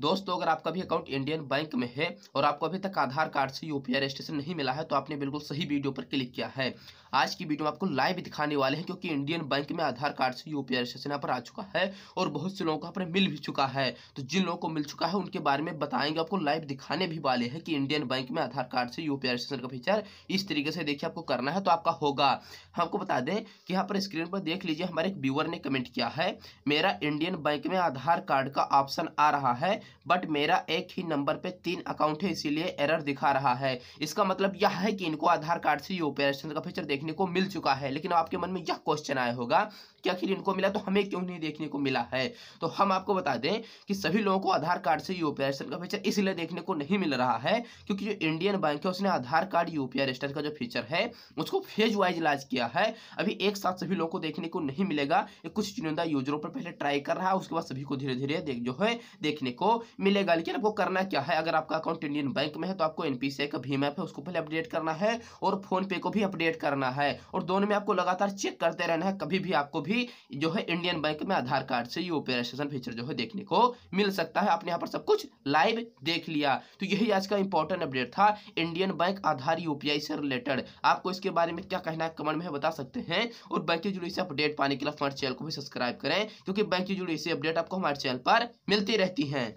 दोस्तों अगर आपका भी अकाउंट इंडियन बैंक में है और आपको अभी तक आधार कार्ड से यू रजिस्ट्रेशन नहीं मिला है तो आपने बिल्कुल सही वीडियो पर क्लिक किया है आज की वीडियो में आपको लाइव दिखाने वाले हैं क्योंकि इंडियन बैंक में आधार कार्ड से यू रजिस्ट्रेशन यहाँ पर आ चुका है और बहुत से लोगों को यहाँ पर मिल भी चुका है तो जिन लोगों को मिल चुका है उनके बारे में बताएंगे आपको लाइव दिखाने भी वाले हैं कि इंडियन बैंक में आधार कार्ड से यू रजिस्ट्रेशन का फीचर इस तरीके से देखिए आपको करना है तो आपका होगा हमको बता दें कि यहाँ पर स्क्रीन पर देख लीजिए हमारे एक व्यूवर ने कमेंट किया है मेरा इंडियन बैंक में आधार कार्ड का ऑप्शन आ रहा है बट मेरा एक ही नंबर पे तीन अकाउंट है इसीलिए एरर दिखा रहा है इसका मतलब यह है कि इनको आधार कार्ड से ये ऑपरेशन का फीचर देखने को मिल चुका है लेकिन आपके मन में यह क्वेश्चन आया होगा कि आखिर इनको मिला तो हमें क्यों नहीं देखने को मिला है तो हम आपको बता दें कि सभी लोगों को आधार कार्ड से यू रजिस्टर का फीचर इसलिए देखने को नहीं मिल रहा है क्योंकि जो इंडियन बैंक है उसने आधार कार्ड यू पी का जो फीचर है उसको फेज वाइज लॉन्च किया है अभी एक साथ सभी लोगों को देखने को नहीं मिलेगा कुछ चुनिंदा यूजरों पर पहले ट्राई कर रहा है उसके बाद सभी को धीरे धीरे देख जो है देखने को मिलेगा लेकिन आपको करना क्या है अगर आपका अकाउंट इंडियन बैंक में है तो आपको एनपीसी का भीम ऐप है उसको पहले अपडेट करना है और फोन पे को भी अपडेट करना है और दोनों में आपको लगातार चेक करते रहना है कभी भी आपको भी जो है इंडियन बैंक में आधार कार्ड से ये ऑपरेशन फीचर जो है देखने को मिल सकता है आपने यहाँ पर सब कुछ लाइव देख लिया तो यही आज का इंपॉर्टेंट अपडेट था इंडियन बैंक आधार यूपीआई से रिलेटेड आपको इसके बारे में क्या कहना है कमेंट में बता सकते हैं और बैंक की जुड़ी से अपडेट पाने के लिए हमारे चैनल को भी सब्सक्राइब करें क्योंकि बैंक की जुड़ी से अपडेट आपको हमारे चैनल पर मिलती रहती है